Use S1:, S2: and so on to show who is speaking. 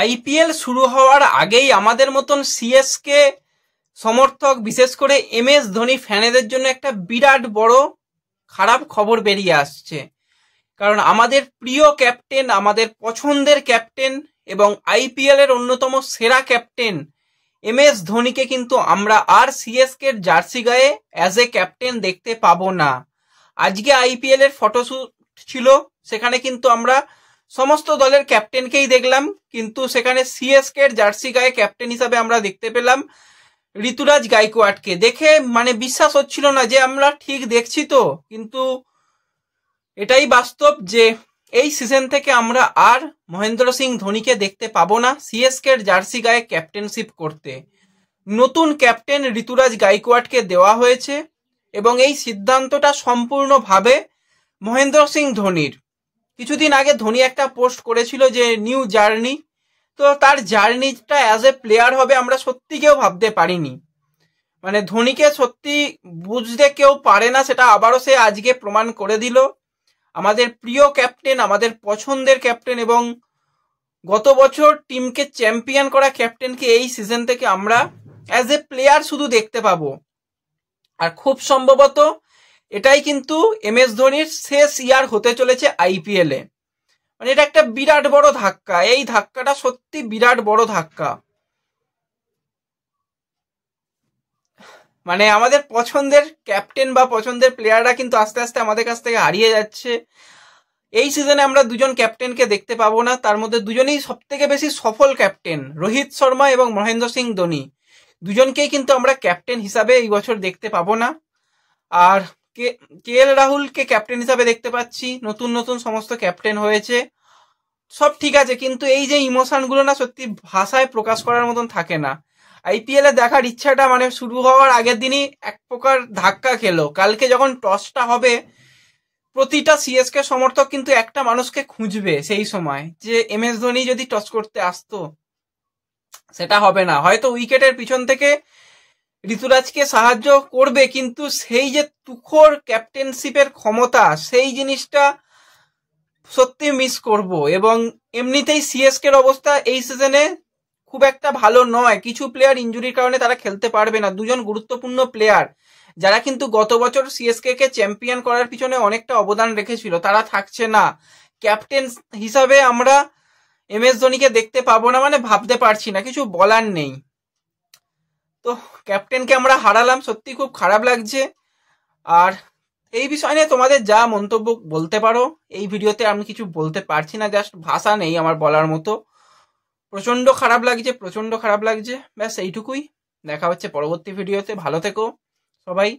S1: IPL শুরু হওয়ার আগেই আমাদের মতন সিএসকে সমর্থক বিশেষ করে এম এস ধোনি ফ্যানেদের জন্য একটা বিরাট বড় খারাপ খবর বেরিয়ে আসছে কারণ আমাদের প্রিয় ক্যাপ্টেন আমাদের পছন্দের ক্যাপ্টেন এবং আইপিএল এর অন্যতম সেরা ক্যাপ্টেন এম এস ধোনিকে কিন্তু আমরা আর সিএসকে জার্সি গায়ে অ্যাজ এ ক্যাপ্টেন দেখতে পাবো না আজকে আইপিএল এর ফটোশ্যুট ছিল সেখানে কিন্তু আমরা সমস্ত দলের ক্যাপ্টেনকেই দেখলাম কিন্তু সেখানে সিএসকে এর জার্সি গায়ে ক্যাপ্টেন হিসাবে আমরা দেখতে পেলাম ঋতুরাজ গাইকোয়াটকে দেখে মানে বিশ্বাস হচ্ছিল না যে আমরা ঠিক দেখছি তো কিন্তু এটাই বাস্তব যে এই সিজন থেকে আমরা আর মহেন্দ্র সিং ধোনিকে দেখতে পাবো না সিএসকে এর জার্সি গায়ে ক্যাপ্টেনশিপ করতে নতুন ক্যাপ্টেন ঋতুরাজ গাইকোয়াটকে দেওয়া হয়েছে এবং এই সিদ্ধান্তটা সম্পূর্ণভাবে মহেন্দ্র সিং ধোনির কিছুদিন আগে ধোনি একটা পোস্ট করেছিল যে নিউ জার্নি তো তার জার্নিটা অ্যাজ এ প্লেয়ার হবে আমরা সত্যি কেউ ভাবতে পারিনি মানে ধোনিকে সত্যি বুঝতে কেউ পারে না সেটা আবারও সে আজকে প্রমাণ করে দিল আমাদের প্রিয় ক্যাপ্টেন আমাদের পছন্দের ক্যাপ্টেন এবং গত বছর টিমকে চ্যাম্পিয়ন করা ক্যাপ্টেনকে এই সিজন থেকে আমরা অ্যাজ এ প্লেয়ার শুধু দেখতে পাবো আর খুব সম্ভবত এটাই কিন্তু এম এস ধোনির শেষ ইয়ার হতে চলেছে আইপিএলে মানে এটা একটা বিরাট বড় ধাক্কা এই ধাক্কাটা সত্যি বিরাট বড় ধাক্কা মানে আমাদের পছন্দের ক্যাপ্টেন বা পছন্দের প্লেয়াররা কিন্তু আস্তে আস্তে আমাদের কাছ থেকে হারিয়ে যাচ্ছে এই সিজনে আমরা দুজন ক্যাপ্টেনকে দেখতে পাবো না তার মধ্যে দুজনেই সব থেকে বেশি সফল ক্যাপ্টেন রোহিত শর্মা এবং মহেন্দ্র সিং ধোনি দুজনকেই কিন্তু আমরা ক্যাপ্টেন হিসাবে এই বছর দেখতে পাবো না আর কে এল রাহুলকে ক্যাপ্টেন হিসাবে দেখতে পাচ্ছি নতুন নতুন সমস্ত ক্যাপ্টেন হয়েছে সব ঠিক আছে কিন্তু এই যে ইমোশনগুলো না সত্যি ভাষায় প্রকাশ করার মতন থাকে না আইপিএলে দেখার ইচ্ছাটা মানে শুরু হওয়ার আগের দিনই এক প্রকার ধাক্কা খেলো কালকে যখন টসটা হবে প্রতিটা সিএসকে সমর্থক কিন্তু একটা মানুষকে খুঁজবে সেই সময় যে এম এস ধোনি যদি টস করতে আসতো সেটা হবে না হয়তো উইকেটের পিছন থেকে ঋতুরাজকে সাহায্য করবে কিন্তু সেই যে তুখোর ক্যাপ্টেনশিপের ক্ষমতা সেই জিনিসটা সত্যি মিস করব এবং এমনিতেই সিএসকের অবস্থা এই সিজনে খুব একটা ভালো নয় কিছু প্লেয়ার ইঞ্জুরির কারণে তারা খেলতে পারবে না দুজন গুরুত্বপূর্ণ প্লেয়ার যারা কিন্তু গত বছর সিএসকে কে চ্যাম্পিয়ন করার পিছনে অনেকটা অবদান রেখেছিল তারা থাকছে না ক্যাপ্টেন হিসাবে আমরা এম এস ধোনিকে দেখতে পাবো না মানে ভাবতে পারছি না কিছু বলার নেই তো ক্যাপ্টেনকে আমরা হারালাম সত্যি খুব খারাপ লাগছে আর এই বিষয় নিয়ে তোমাদের যা মন্তব্য বলতে পারো এই ভিডিওতে আমি কিছু বলতে পারছি না জাস্ট ভাষা নেই আমার বলার মতো প্রচণ্ড খারাপ লাগছে প্রচণ্ড খারাপ লাগছে ব্যাস এইটুকুই দেখা হচ্ছে পরবর্তী ভিডিওতে ভালো থেকো সবাই